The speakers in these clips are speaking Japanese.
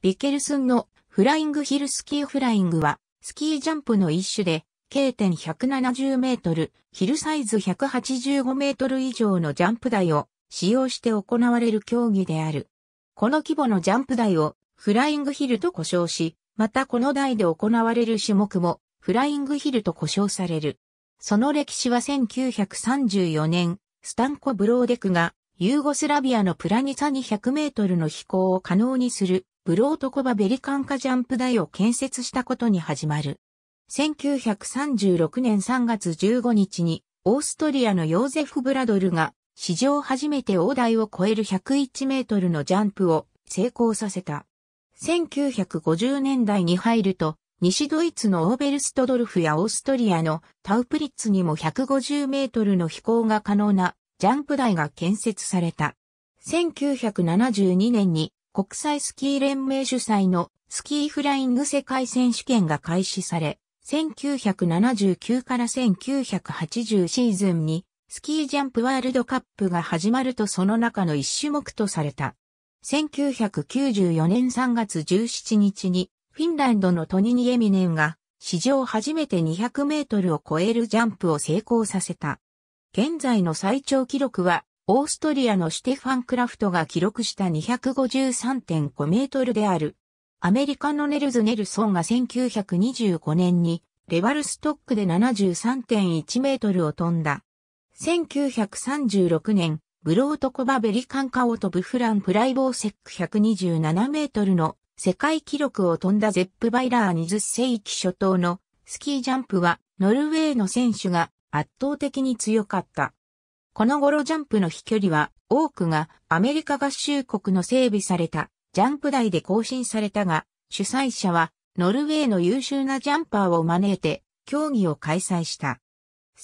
ビケルスンのフライングヒルスキーフライングは、スキージャンプの一種で、K 点170メートル、ヒルサイズ185メートル以上のジャンプ台を使用して行われる競技である。この規模のジャンプ台をフライングヒルと呼称し、またこの台で行われる種目もフライングヒルと呼称される。その歴史は1934年、スタンコ・ブローデクがユーゴスラビアのプラニサに100メートルの飛行を可能にするブロートコバベリカンカジャンプ台を建設したことに始まる。1936年3月15日に、オーストリアのヨーゼフ・ブラドルが、史上初めて大台を超える101メートルのジャンプを成功させた。1950年代に入ると、西ドイツのオーベルストドルフやオーストリアのタウプリッツにも150メートルの飛行が可能なジャンプ台が建設された。1972年に国際スキー連盟主催のスキーフライング世界選手権が開始され、1979から1980シーズンにスキージャンプワールドカップが始まるとその中の一種目とされた。1994年3月17日にフィンランドのトニニエミネンが史上初めて200メートルを超えるジャンプを成功させた。現在の最長記録はオーストリアのシュテファン・クラフトが記録した253.5メートルである。アメリカのネルズ・ネルソンが1925年にレバルストックで73.1メートルを飛んだ。1936年、ブロートコバベリカンカオト・ブフラン・プライボーセック127メートルの世界記録を飛んだゼップ・バイラー20世紀初頭のスキージャンプはノルウェーの選手が圧倒的に強かった。この頃ジャンプの飛距離は多くがアメリカ合衆国の整備されたジャンプ台で更新されたが、主催者はノルウェーの優秀なジャンパーを招いて競技を開催した。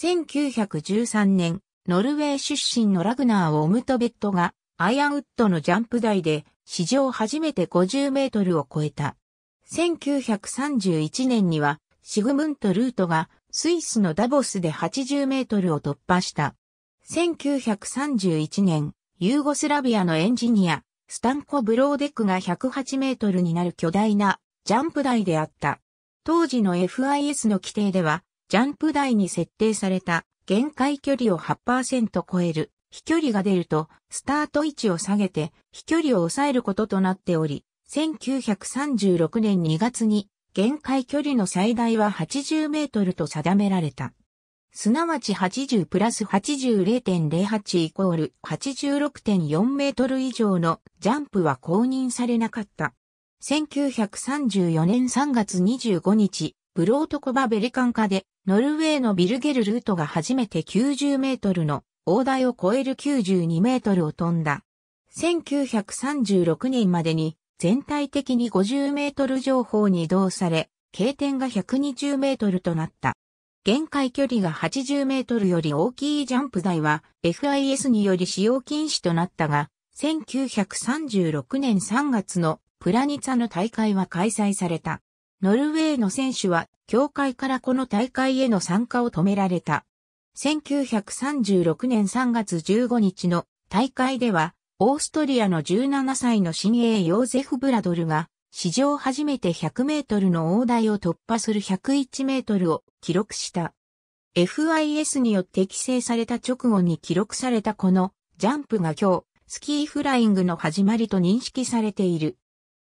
1913年、ノルウェー出身のラグナー・オムトベットがアイアンウッドのジャンプ台で史上初めて50メートルを超えた。1931年にはシグムント・ルートがスイスのダボスで80メートルを突破した。1931年、ユーゴスラビアのエンジニア、スタンコ・ブローデックが108メートルになる巨大なジャンプ台であった。当時の FIS の規定では、ジャンプ台に設定された限界距離を8%超える飛距離が出ると、スタート位置を下げて飛距離を抑えることとなっており、1936年2月に限界距離の最大は80メートルと定められた。すなわち80プラス80.08イコール86.4メートル以上のジャンプは公認されなかった。1934年3月25日、ブロートコバベリカンカで、ノルウェーのビルゲルルートが初めて90メートルの大台を超える92メートルを飛んだ。1936年までに全体的に50メートル上方に移動され、経点が120メートルとなった。限界距離が80メートルより大きいジャンプ台は FIS により使用禁止となったが、1936年3月のプラニツァの大会は開催された。ノルウェーの選手は、協会からこの大会への参加を止められた。1936年3月15日の大会では、オーストリアの17歳の新鋭ヨーゼフ・ブラドルが、史上初めて100メートルの大台を突破する101メートルを記録した。FIS によって規制された直後に記録されたこのジャンプが今日、スキーフライングの始まりと認識されている。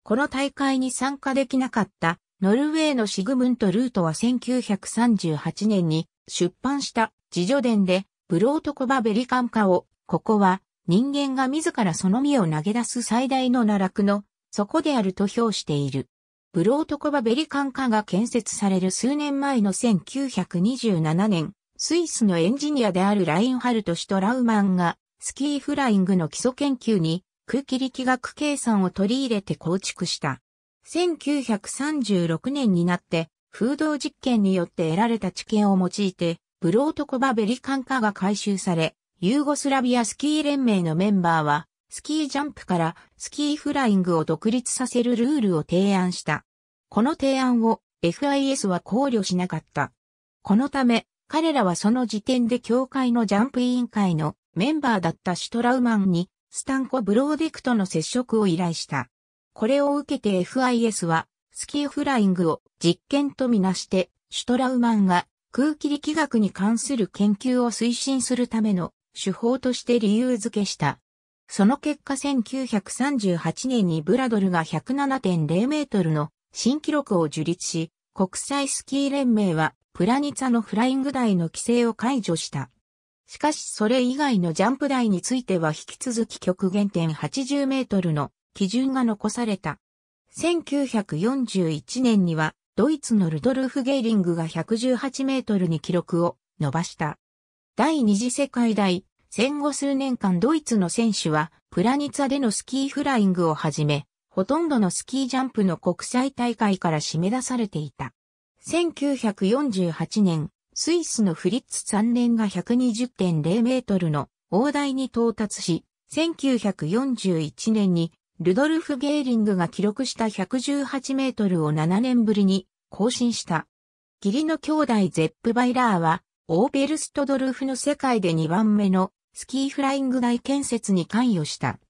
この大会に参加できなかったノルウェーのシグムント・ルートは1938年に出版した自助伝でブロートコバベリカンカを、ここは人間が自らその身を投げ出す最大の奈落の底であると評している。ブロートコバベリカン化が建設される数年前の1927年、スイスのエンジニアであるラインハルト・シュトラウマンが、スキーフライングの基礎研究に、空気力学計算を取り入れて構築した。1936年になって、風洞実験によって得られた知見を用いて、ブロートコバベリカン化が回収され、ユーゴスラビアスキー連盟のメンバーは、スキージャンプからスキーフライングを独立させるルールを提案した。この提案を FIS は考慮しなかった。このため、彼らはその時点で協会のジャンプ委員会のメンバーだったシュトラウマンに、スタンコ・ブローディクとの接触を依頼した。これを受けて FIS は、スキーフライングを実験とみなして、シュトラウマンが空気力学に関する研究を推進するための手法として理由付けした。その結果1938年にブラドルが107.0メートルの新記録を樹立し、国際スキー連盟はプラニツァのフライング台の規制を解除した。しかしそれ以外のジャンプ台については引き続き極限点80メートルの基準が残された。1941年にはドイツのルドルフ・ゲーリングが118メートルに記録を伸ばした。第二次世界大戦後数年間ドイツの選手は、プラニツァでのスキーフライングをはじめ、ほとんどのスキージャンプの国際大会から締め出されていた。1948年、スイスのフリッツ3年が120.0メートルの大台に到達し、1941年にルドルフ・ゲーリングが記録した118メートルを7年ぶりに更新した。義理の兄弟ゼップ・バイラーは、オーベルストドルフの世界で2番目のスキーフライング台建設に関与した。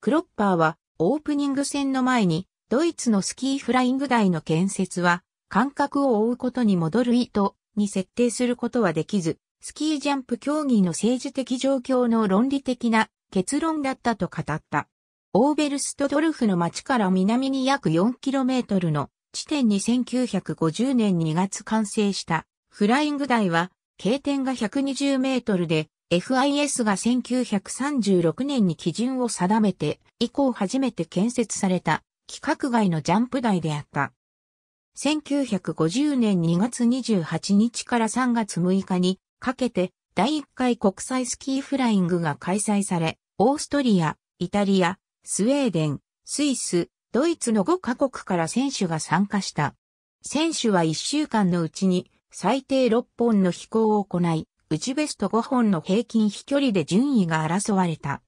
クロッパーはオープニング戦の前にドイツのスキーフライング台の建設は間隔を追うことに戻る意図に設定することはできず、スキージャンプ競技の政治的状況の論理的な結論だったと語った。オーベルストドルフの町から南に約 4km の地点に1950年2月完成したフライング台は、経点が120メートルで FIS が1936年に基準を定めて、以降初めて建設された、規格外のジャンプ台であった。1950年2月28日から3月6日にかけて第1回国際スキーフライングが開催され、オーストリア、イタリア、スウェーデン、スイス、ドイツの5カ国から選手が参加した。選手は1週間のうちに最低6本の飛行を行い、うちベスト5本の平均飛距離で順位が争われた。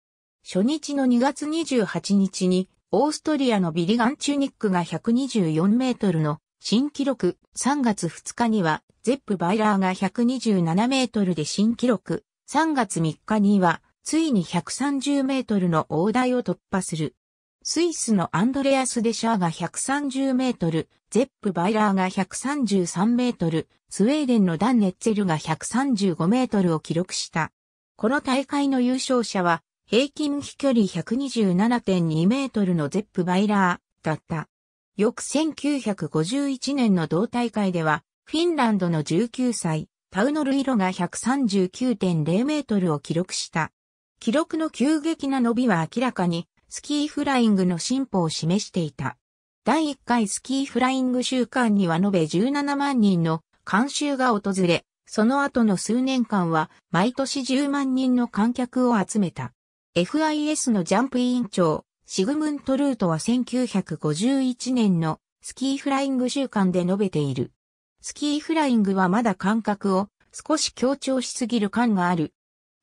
初日の2月28日に、オーストリアのビリガン・チュニックが124メートルの新記録、3月2日には、ゼップ・バイラーが127メートルで新記録、3月3日には、ついに130メートルの大台を突破する。スイスのアンドレアス・デシャーが130メートル、ゼップ・バイラーが133メートル、スウェーデンのダン・ネッツェルが135メートルを記録した。この大会の優勝者は、平均飛距離127.2メートルのゼップ・バイラーだった。翌1951年の同大会では、フィンランドの19歳、タウノルイロが139.0メートルを記録した。記録の急激な伸びは明らかにスキーフライングの進歩を示していた。第1回スキーフライング週間には延べ17万人の観衆が訪れ、その後の数年間は毎年10万人の観客を集めた。FIS のジャンプ委員長、シグムント・ルートは1951年のスキーフライング週間で述べている。スキーフライングはまだ感覚を少し強調しすぎる感がある。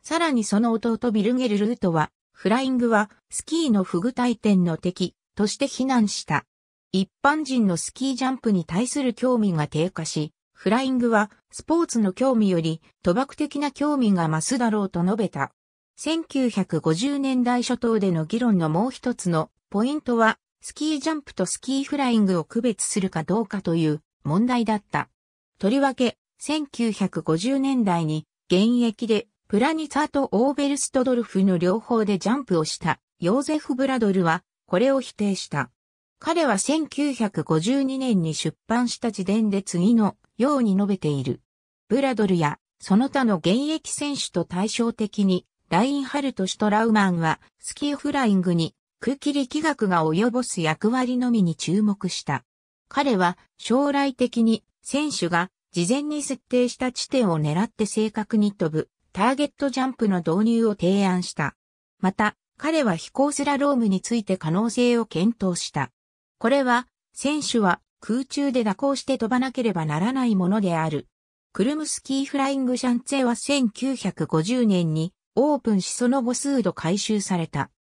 さらにその弟ビルゲル・ルートはフライングはスキーの不具体点の敵として非難した。一般人のスキージャンプに対する興味が低下し、フライングはスポーツの興味より賭博的な興味が増すだろうと述べた。1950年代初頭での議論のもう一つのポイントは、スキージャンプとスキーフライングを区別するかどうかという問題だった。とりわけ、1950年代に現役でプラニツァとオーベルストドルフの両方でジャンプをしたヨーゼフ・ブラドルはこれを否定した。彼は1952年に出版した時点で次のように述べている。ブラドルやその他の現役選手と対照的にラインハルト・シュトラウマンはスキーフライングに空気力学が及ぼす役割のみに注目した。彼は将来的に選手が事前に設定した地点を狙って正確に飛ぶターゲットジャンプの導入を提案した。また、彼は飛行スラロームについて可能性を検討した。これは、選手は空中で蛇行して飛ばなければならないものである。クルムスキーフライングシャンツェは1950年にオープンしその後数度回収された。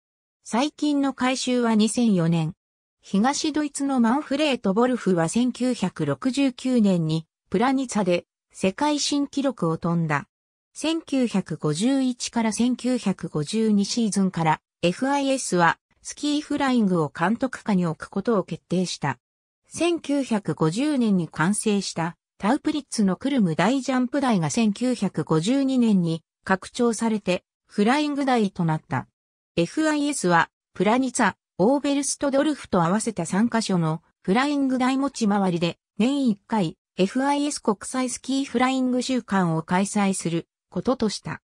最近の回収は2004年。東ドイツのマンフレート・ボルフは1969年にプラニツァで世界新記録を飛んだ。1951から1952シーズンから FIS はスキーフライングを監督下に置くことを決定した。1950年に完成したタウプリッツのクルム大ジャンプ台が1952年に拡張されてフライング台となった。FIS はプラニツァ、オーベルストドルフと合わせた3カ所のフライング台持ち回りで年1回 FIS 国際スキーフライング週間を開催することとした。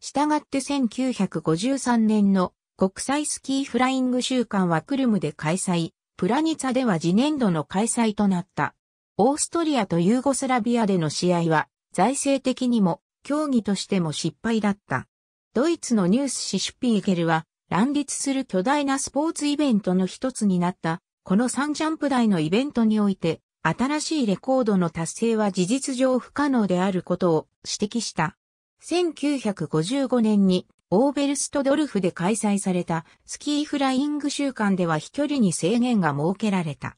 したがって1953年の国際スキーフライング週間はクルムで開催、プラニツァでは次年度の開催となった。オーストリアとユーゴスラビアでの試合は、財政的にも、競技としても失敗だった。ドイツのニュースシシュピーゲルは、乱立する巨大なスポーツイベントの一つになった、この3ジャンプ台のイベントにおいて、新しいレコードの達成は事実上不可能であることを指摘した。1955年にオーベルストドルフで開催されたスキーフライング週間では飛距離に制限が設けられた。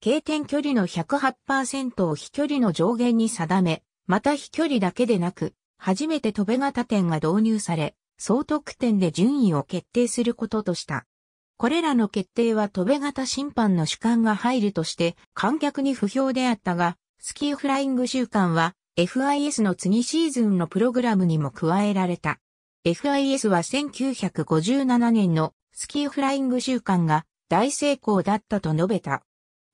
経点距離の108%を飛距離の上限に定め、また飛距離だけでなく、初めて飛べ型点が導入され、総得点で順位を決定することとした。これらの決定は飛べ型審判の主観が入るとして観客に不評であったが、スキーフライング週間は FIS の次シーズンのプログラムにも加えられた。FIS は1957年のスキーフライング週間が大成功だったと述べた。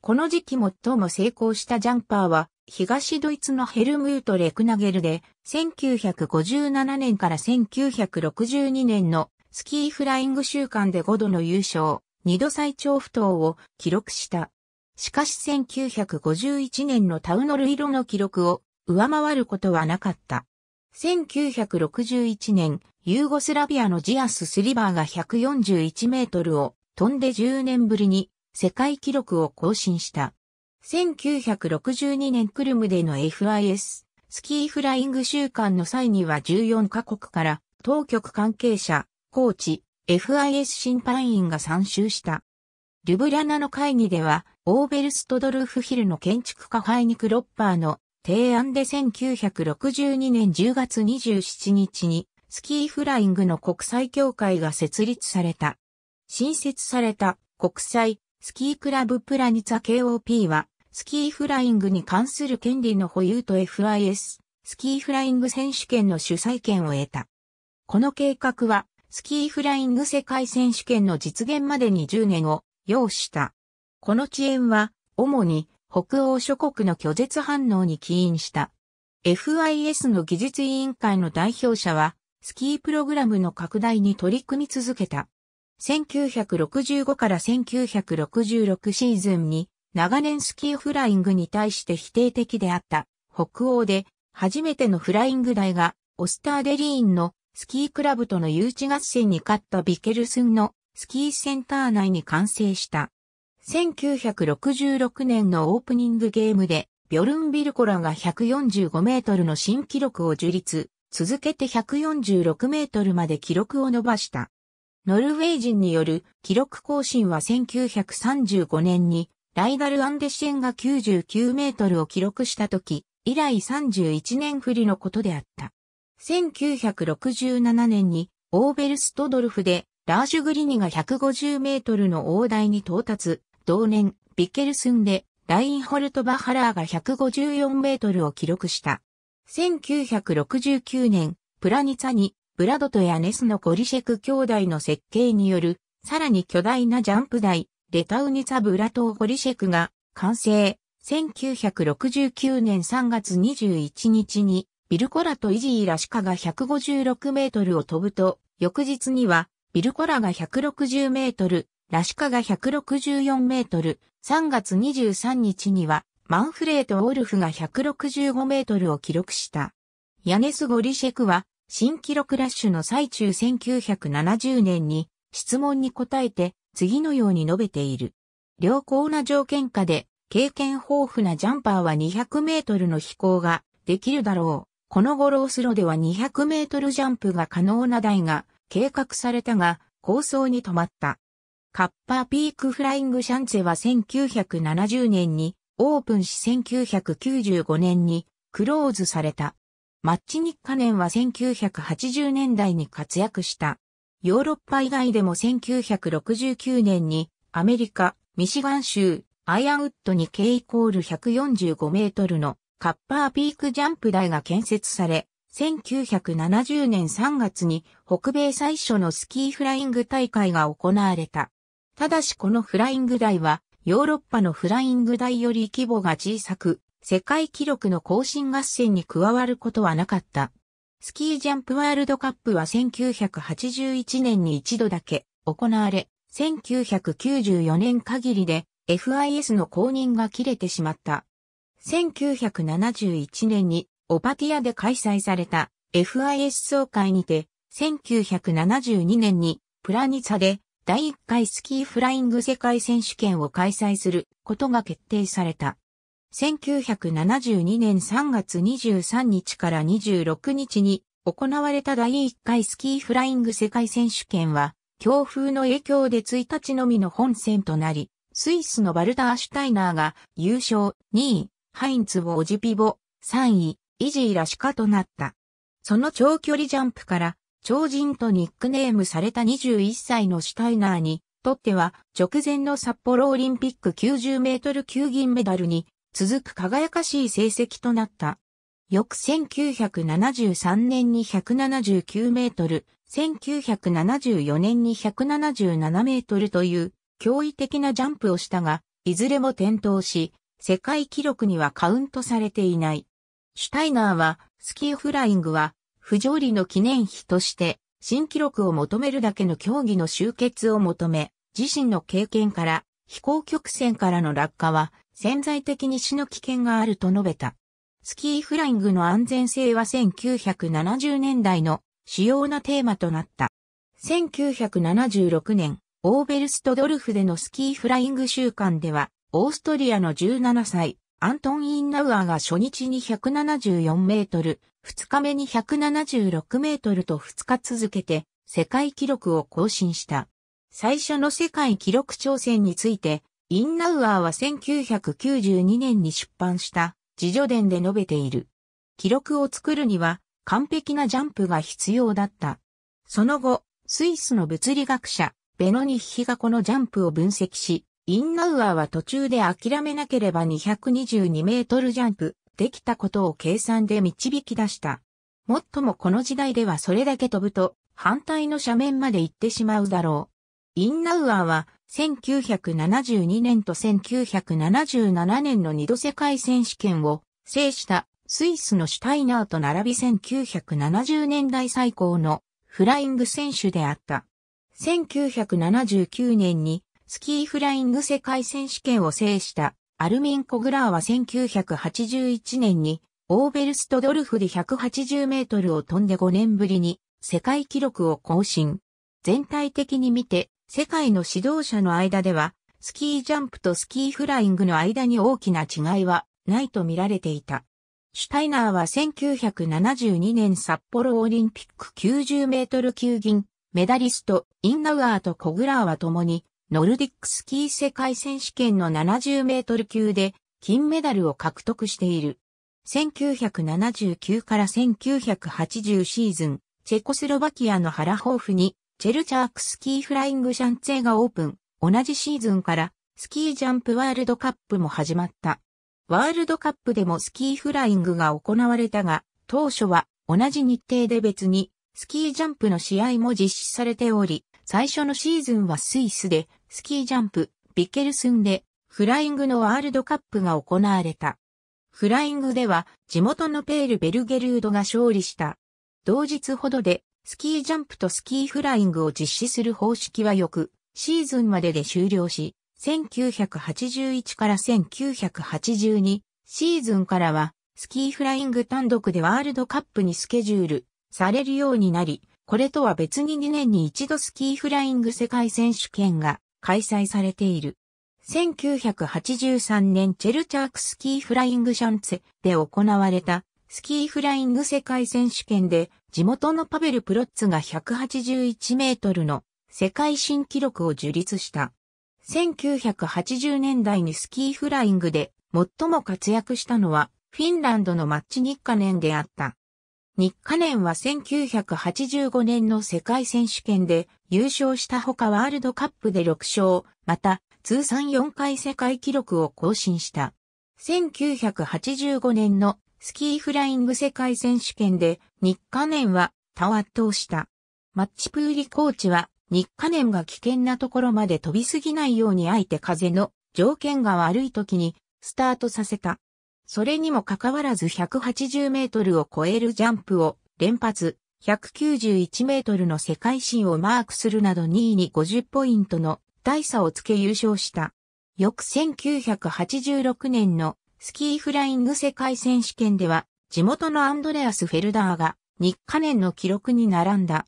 この時期最も成功したジャンパーは東ドイツのヘルムート・レクナゲルで1957年から1962年のスキーフライング週間で5度の優勝、2度最長不倒を記録した。しかし1951年のタウノルイロの記録を上回ることはなかった。1961年、ユーゴスラビアのジアス・スリバーが141メートルを飛んで10年ぶりに世界記録を更新した。1962年クルムでの FIS、スキーフライング週間の際には14カ国から当局関係者、コーチ、FIS 審判員が参集した。ルブラナの会議では、オーベルストドルフヒルの建築家ハイニク・ロッパーの提案で1962年10月27日にスキーフライングの国際協会が設立された。新設された国際スキークラブプラニツァ KOP はスキーフライングに関する権利の保有と FIS スキーフライング選手権の主催権を得た。この計画はスキーフライング世界選手権の実現までに10年を要した。この遅延は主に北欧諸国の拒絶反応に起因した。FIS の技術委員会の代表者は、スキープログラムの拡大に取り組み続けた。1965から1966シーズンに長年スキーフライングに対して否定的であった北欧で初めてのフライング台がオスターデリーンのスキークラブとの誘致合戦に勝ったビケルスンのスキーセンター内に完成した。1966年のオープニングゲームで、ビョルンビルコラが145メートルの新記録を樹立、続けて146メートルまで記録を伸ばした。ノルウェー人による記録更新は1935年に、ライダル・アンデシェンが99メートルを記録した時、以来31年振りのことであった。1967年に、オーベルストドルフで、ラージュグリニが150メートルの大台に到達、同年、ビケルスンでラインホルト・バハラーが154メートルを記録した。1969年、プラニツァにブラドとやネスのコリシェク兄弟の設計による、さらに巨大なジャンプ台、レタウニツァ・ブラトー・コリシェクが完成。1969年3月21日に、ビルコラとイジー・ラシカが156メートルを飛ぶと、翌日には、ビルコラが160メートル、ラシカが164メートル、3月23日には、マンフレート・オルフが165メートルを記録した。ヤネス・ゴリシェクは、新記録ラッシュの最中1970年に、質問に答えて、次のように述べている。良好な条件下で、経験豊富なジャンパーは200メートルの飛行ができるだろう。このゴロースロでは200メートルジャンプが可能な台が計画されたが、構想に止まった。カッパーピークフライングシャンツェは1970年にオープンし1995年にクローズされた。マッチニッカネンは1980年代に活躍した。ヨーロッパ以外でも1969年にアメリカ、ミシガン州、アイアンウッドに K イコール145メートルのカッパーピークジャンプ台が建設され、1970年3月に北米最初のスキーフライング大会が行われた。ただしこのフライング台は、ヨーロッパのフライング台より規模が小さく、世界記録の更新合戦に加わることはなかった。スキージャンプワールドカップは1981年に一度だけ行われ、1994年限りで FIS の公認が切れてしまった。1971年にオパティアで開催された FIS 総会にて、1972年にプラニツァで第1回スキーフライング世界選手権を開催することが決定された。1972年3月23日から26日に行われた第1回スキーフライング世界選手権は、強風の影響で1日のみの本戦となり、スイスのバルダー・シュタイナーが優勝2位、ハインツ・ボ・オジピボ3位、イジー・ラシカとなった。その長距離ジャンプから超人とニックネームされた21歳のシュタイナーにとっては直前の札幌オリンピック90メートル級銀メダルに続く輝かしい成績となった。翌1973年に179メートル、1974年に177メートルという驚異的なジャンプをしたが、いずれも転倒し、世界記録にはカウントされていない。シュタイナーはスキーフライングは不条理の記念碑として、新記録を求めるだけの競技の終結を求め、自身の経験から、飛行曲線からの落下は潜在的に死の危険があると述べた。スキーフライングの安全性は1970年代の主要なテーマとなった。1976年、オーベルストドルフでのスキーフライング週間では、オーストリアの17歳、アントン・インナウアーが初日に174メートル、2日目に176メートルと2日続けて世界記録を更新した。最初の世界記録挑戦について、インナウアーは1992年に出版した自助伝で述べている。記録を作るには完璧なジャンプが必要だった。その後、スイスの物理学者、ベノニッヒがこのジャンプを分析し、インナウアーは途中で諦めなければ222メートルジャンプ、できたことを計算で導き出した。もっともこの時代ではそれだけ飛ぶと反対の斜面まで行ってしまうだろう。インナウアーは1972年と1977年の二度世界選手権を制したスイスのシュタイナーと並び1970年代最高のフライング選手であった。1979年にスキーフライング世界選手権を制したアルミン・コグラーは1981年にオーベルストドルフで180メートルを飛んで5年ぶりに世界記録を更新。全体的に見て世界の指導者の間ではスキージャンプとスキーフライングの間に大きな違いはないと見られていた。シュタイナーは1972年札幌オリンピック90メートル級銀メダリストインナウアーとコグラーは共にノルディックスキー世界選手権の70メートル級で金メダルを獲得している。1979から1980シーズン、チェコスロバキアのハラホーフに、チェルチャークスキーフライングシャンツェがオープン。同じシーズンから、スキージャンプワールドカップも始まった。ワールドカップでもスキーフライングが行われたが、当初は同じ日程で別に、スキージャンプの試合も実施されており、最初のシーズンはスイスで、スキージャンプ、ビケルスンで、フライングのワールドカップが行われた。フライングでは、地元のペールベルゲルードが勝利した。同日ほどで、スキージャンプとスキーフライングを実施する方式はよく、シーズンまでで終了し、1981から1982シーズンからは、スキーフライング単独でワールドカップにスケジュールされるようになり、これとは別に2年に一度スキーフライング世界選手権が開催されている。1983年チェルチャークスキーフライングシャンツェで行われたスキーフライング世界選手権で地元のパベル・プロッツが181メートルの世界新記録を樹立した。1980年代にスキーフライングで最も活躍したのはフィンランドのマッチニッカネンであった。日課年は1985年の世界選手権で優勝したほかワールドカップで6勝、また通算4回世界記録を更新した。1985年のスキーフライング世界選手権で日課年は他を圧倒した。マッチプーリコーチは日課年が危険なところまで飛びすぎないようにあえて風の条件が悪い時にスタートさせた。それにもかかわらず180メートルを超えるジャンプを連発、191メートルの世界新をマークするなど2位に50ポイントの大差をつけ優勝した。翌1986年のスキーフライング世界選手権では地元のアンドレアス・フェルダーが日課年の記録に並んだ。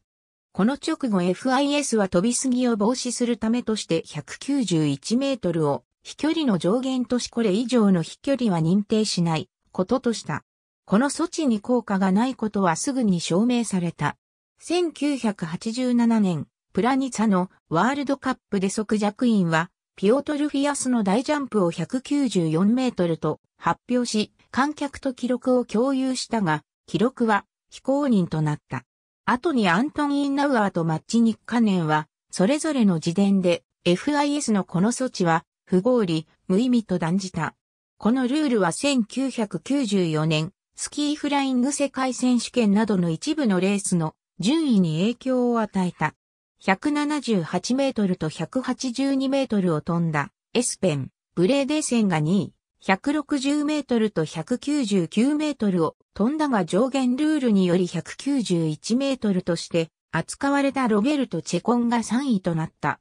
この直後 FIS は飛びすぎを防止するためとして191メートルを飛距離の上限としこれ以上の飛距離は認定しないこととした。この措置に効果がないことはすぐに証明された。1987年、プラニツァのワールドカップで即弱員は、ピオトルフィアスの大ジャンプを194メートルと発表し、観客と記録を共有したが、記録は非公認となった。後にアントン・インナウアーとマッチニッカネンは、それぞれの自伝で、FIS のこの措置は不合理、無意味と断じた。このルールは1994年、スキーフライング世界選手権などの一部のレースの順位に影響を与えた。178メートルと182メートルを飛んだエスペン、ブレーデーセンが2位、160メートルと199メートルを飛んだが上限ルールにより191メートルとして扱われたロベルト・チェコンが3位となった。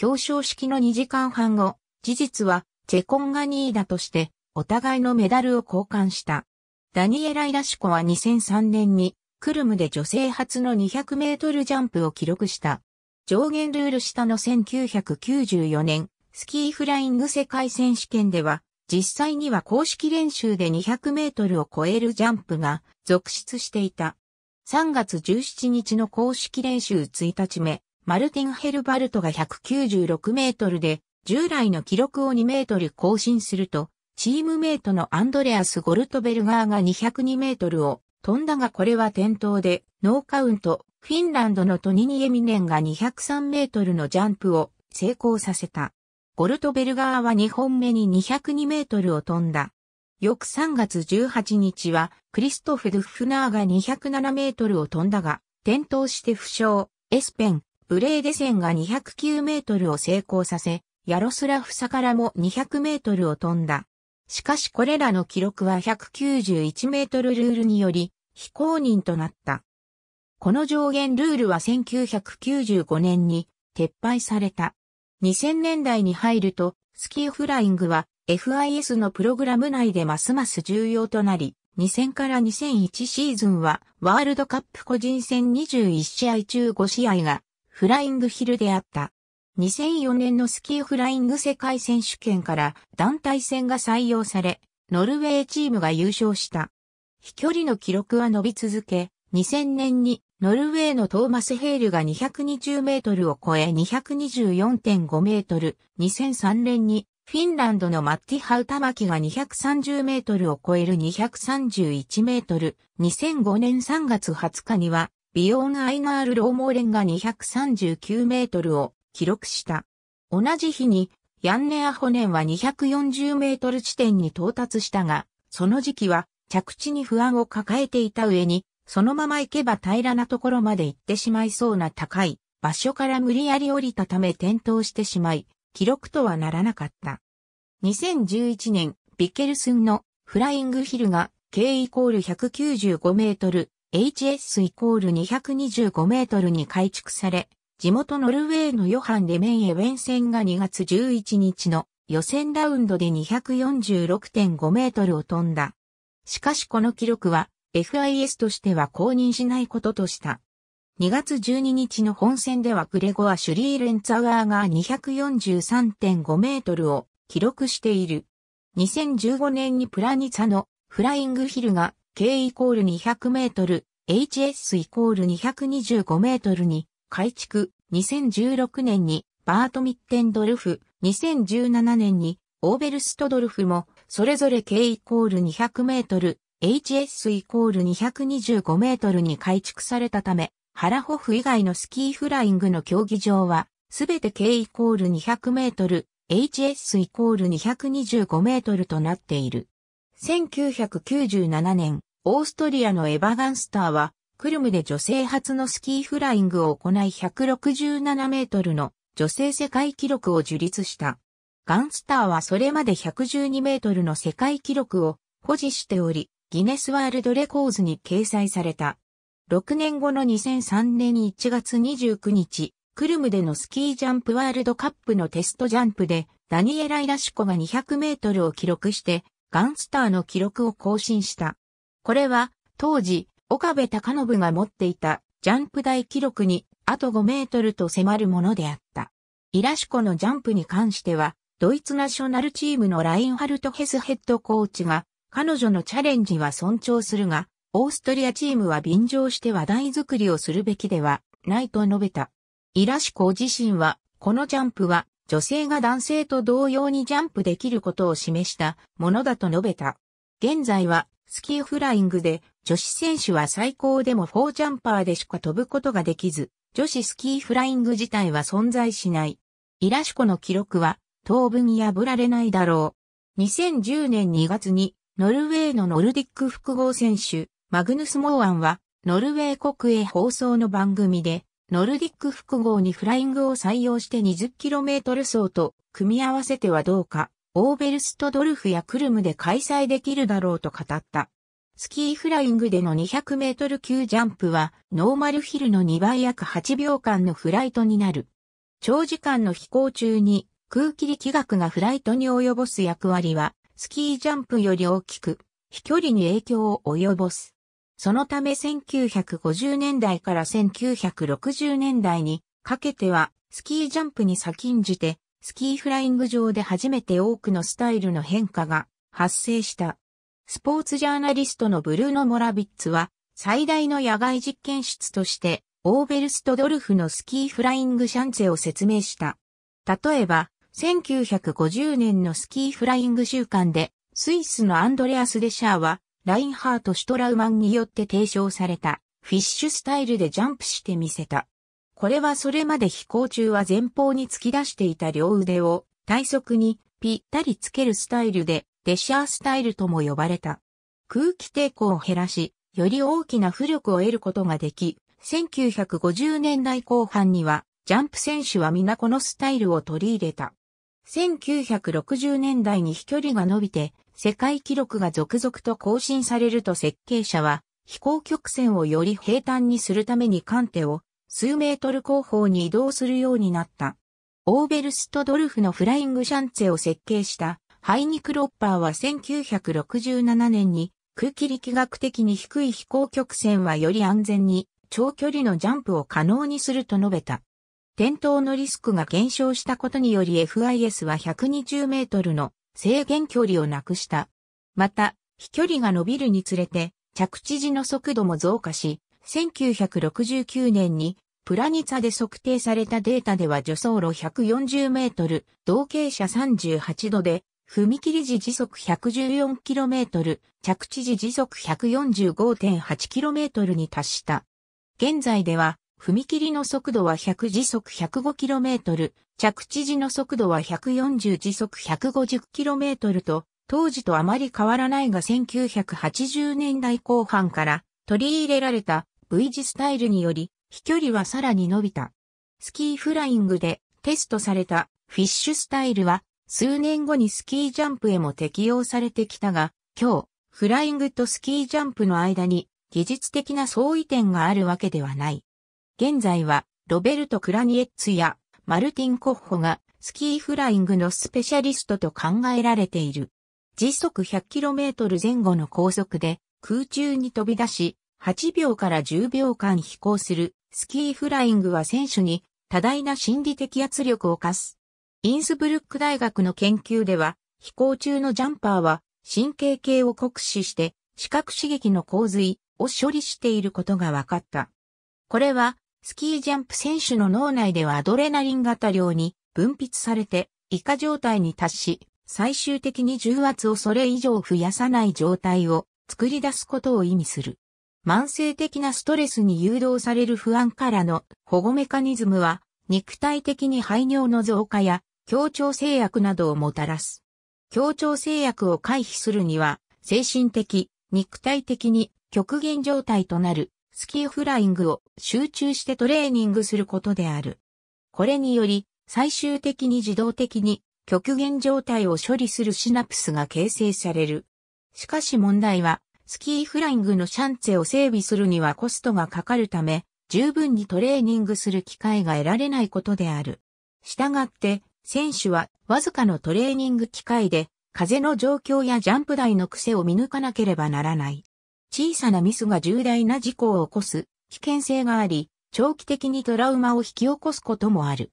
表彰式の2時間半後、事実は、チェコンガニーだとして、お互いのメダルを交換した。ダニエラ・イラシコは2003年に、クルムで女性初の200メートルジャンプを記録した。上限ルール下の1994年、スキーフライング世界選手権では、実際には公式練習で200メートルを超えるジャンプが続出していた。3月17日の公式練習1日目、マルティン・ヘルバルトが196メートルで従来の記録を2メートル更新すると、チームメイトのアンドレアス・ゴルトベルガーが202メートルを飛んだがこれは転倒でノーカウント、フィンランドのトニニエミネンが203メートルのジャンプを成功させた。ゴルトベルガーは2本目に202メートルを飛んだ。翌3月18日はクリストフ・ドゥフナーが207メートルを飛んだが、転倒して負傷、エスペン、ブレーデセンが209メートルを成功させ、ヤロスラフサからも200メートルを飛んだ。しかしこれらの記録は191メートルルールにより非公認となった。この上限ルールは1995年に撤廃された。2000年代に入るとスキーフライングは FIS のプログラム内でますます重要となり、2000から2001シーズンはワールドカップ個人戦21試合中5試合がフライングヒルであった。2004年のスキーフライング世界選手権から団体戦が採用され、ノルウェーチームが優勝した。飛距離の記録は伸び続け、2000年にノルウェーのトーマス・ヘールが220メートルを超え224.5メートル、2003年にフィンランドのマッティ・ハウタマキが230メートルを超える231メートル、2005年3月20日にはビヨーン・アイナール・ローモーレンが239メートルを記録した。同じ日に、ヤンネアホネンは240メートル地点に到達したが、その時期は着地に不安を抱えていた上に、そのまま行けば平らなところまで行ってしまいそうな高い場所から無理やり降りたため転倒してしまい、記録とはならなかった。2011年、ビケルスンのフライングヒルが K イコール195メートル、HS イコール225メートルに改築され、地元ノルウェーのヨハン・レメン・エウェン戦が2月11日の予選ラウンドで246.5メートルを飛んだ。しかしこの記録は FIS としては公認しないこととした。2月12日の本戦ではグレゴア・シュリーレンツァワーが243.5メートルを記録している。2015年にプラニツァのフライングヒルが K イコール200メートル、HS イコール225メートルに改築、2016年にバート・ミッテンドルフ、2017年にオーベルストドルフも、それぞれ K イコール200メートル、HS イコール225メートルに改築されたため、ハラホフ以外のスキーフライングの競技場は、すべて K イコール200メートル、HS イコール225メートルとなっている。1997年、オーストリアのエァガンスターは、クルムで女性初のスキーフライングを行い167メートルの女性世界記録を樹立した。ガンスターはそれまで112メートルの世界記録を保持しており、ギネスワールドレコーズに掲載された。6年後の2003年1月29日、クルムでのスキージャンプワールドカップのテストジャンプで、ダニエラ・イラシコが200メートルを記録して、ガンスターの記録を更新した。これは、当時、岡部隆信が持っていたジャンプ台記録にあと5メートルと迫るものであった。イラシコのジャンプに関しては、ドイツナショナルチームのラインハルト・ヘスヘッドコーチが、彼女のチャレンジは尊重するが、オーストリアチームは便乗して話題作りをするべきではないと述べた。イラシコ自身は、このジャンプは女性が男性と同様にジャンプできることを示したものだと述べた。現在はスキーフライングで女子選手は最高でも4ジャンパーでしか飛ぶことができず、女子スキーフライング自体は存在しない。イラシコの記録は、当分破られないだろう。2010年2月に、ノルウェーのノルディック複合選手、マグヌス・モーアンは、ノルウェー国営放送の番組で、ノルディック複合にフライングを採用して 20km 走と組み合わせてはどうか、オーベルストドルフやクルムで開催できるだろうと語った。スキーフライングでの200メートル級ジャンプは、ノーマルヒルの2倍約8秒間のフライトになる。長時間の飛行中に空気力学がフライトに及ぼす役割は、スキージャンプより大きく、飛距離に影響を及ぼす。そのため1950年代から1960年代にかけては、スキージャンプに先んじて、スキーフライング上で初めて多くのスタイルの変化が発生した。スポーツジャーナリストのブルーノ・モラビッツは、最大の野外実験室として、オーベルストドルフのスキーフライングシャンゼを説明した。例えば、1950年のスキーフライング週間で、スイスのアンドレアス・デシャーは、ラインハート・シュトラウマンによって提唱された、フィッシュスタイルでジャンプしてみせた。これはそれまで飛行中は前方に突き出していた両腕を体側にぴったりつけるスタイルでデシャースタイルとも呼ばれた。空気抵抗を減らし、より大きな浮力を得ることができ、1950年代後半には、ジャンプ選手は皆このスタイルを取り入れた。1960年代に飛距離が伸びて、世界記録が続々と更新されると設計者は、飛行曲線をより平坦にするために艦艇を数メートル後方に移動するようになった。オーベルストドルフのフライングシャンツェを設計したハイニク・ロッパーは1967年に空気力学的に低い飛行曲線はより安全に長距離のジャンプを可能にすると述べた。転倒のリスクが減少したことにより FIS は120メートルの制限距離をなくした。また、飛距離が伸びるにつれて着地時の速度も増加し、1969年にプラニツァで測定されたデータでは助走路140メートル、同傾斜38度で踏切時時速 114km、着地時時速 145.8km に達した。現在では、踏切の速度は100時速 105km、着地時の速度は140時速 150km と、当時とあまり変わらないが1980年代後半から取り入れられた V 字スタイルにより、飛距離はさらに伸びた。スキーフライングでテストされたフィッシュスタイルは数年後にスキージャンプへも適用されてきたが、今日、フライングとスキージャンプの間に技術的な相違点があるわけではない。現在は、ロベルト・クラニエッツやマルティン・コッホがスキーフライングのスペシャリストと考えられている。時速 100km 前後の高速で空中に飛び出し、8秒から10秒間飛行するスキーフライングは選手に多大な心理的圧力を課すインスブルック大学の研究では、飛行中のジャンパーは神経系を酷使して視覚刺激の洪水を処理していることが分かった。これはスキージャンプ選手の脳内ではアドレナリン型量に分泌されて以下状態に達し、最終的に重圧をそれ以上増やさない状態を作り出すことを意味する。慢性的なストレスに誘導される不安からの保護メカニズムは、肉体的に排尿の増加や協調制約などをもたらす。協調制約を回避するには、精神的、肉体的に極限状態となるスキーフライングを集中してトレーニングすることである。これにより、最終的に自動的に極限状態を処理するシナプスが形成される。しかし問題は、スキーフライングのシャンツェを整備するにはコストがかかるため、十分にトレーニングする機会が得られないことである。したがって、選手はわずかのトレーニング機会で風の状況やジャンプ台の癖を見抜かなければならない。小さなミスが重大な事故を起こす危険性があり、長期的にトラウマを引き起こすこともある。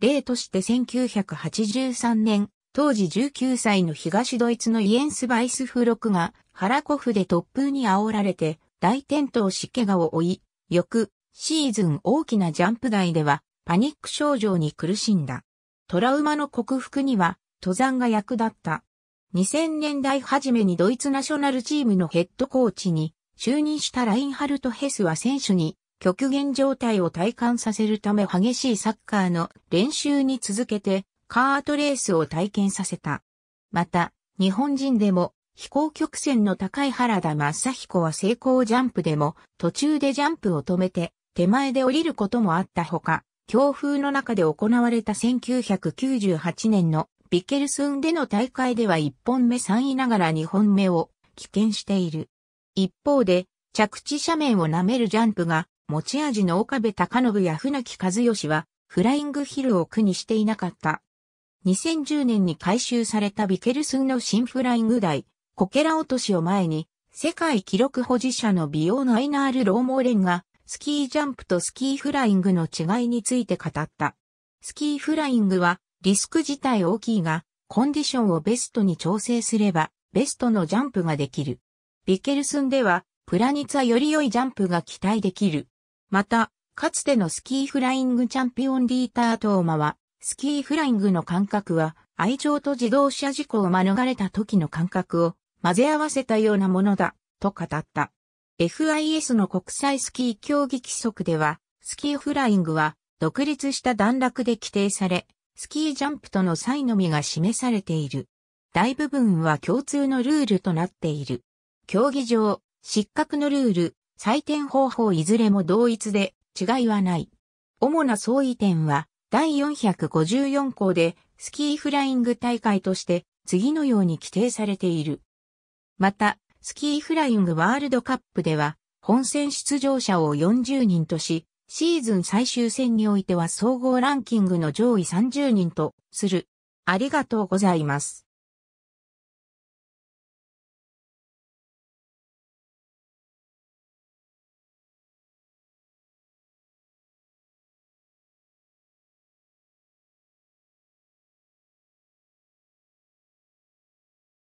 例として1983年、当時19歳の東ドイツのイエンス・バイスフロクがラコフで突風に煽られて大転倒し怪我を負い、翌シーズン大きなジャンプ台ではパニック症状に苦しんだ。トラウマの克服には登山が役立った。2000年代初めにドイツナショナルチームのヘッドコーチに就任したラインハルト・ヘスは選手に極限状態を体感させるため激しいサッカーの練習に続けてカートレースを体験させた。また、日本人でも飛行曲線の高い原田正彦は成功ジャンプでも途中でジャンプを止めて手前で降りることもあったほか、強風の中で行われた1998年のビケルスンでの大会では1本目3位ながら2本目を棄権している。一方で、着地斜面を舐めるジャンプが持ち味の岡部隆信や船木和義はフライングヒルを苦にしていなかった。2010年に改修されたビケルスンの新フライング台、コケラ落としを前に、世界記録保持者のビオーナイナール・ローモーレンがスキージャンプとスキーフライングの違いについて語った。スキーフライングはリスク自体大きいが、コンディションをベストに調整すれば、ベストのジャンプができる。ビケルスンでは、プラニツァより良いジャンプが期待できる。また、かつてのスキーフライングチャンピオンリータートーマは、スキーフライングの感覚は、愛情と自動車事故を免れた時の感覚を混ぜ合わせたようなものだ、と語った。FIS の国際スキー競技規則では、スキーフライングは独立した段落で規定され、スキージャンプとの際のみが示されている。大部分は共通のルールとなっている。競技場、失格のルール、採点方法いずれも同一で違いはない。主な相違点は、第454項でスキーフライング大会として次のように規定されている。また、スキーフライングワールドカップでは、本戦出場者を40人とし、シーズン最終戦においては総合ランキングの上位30人とする。ありがとうございます。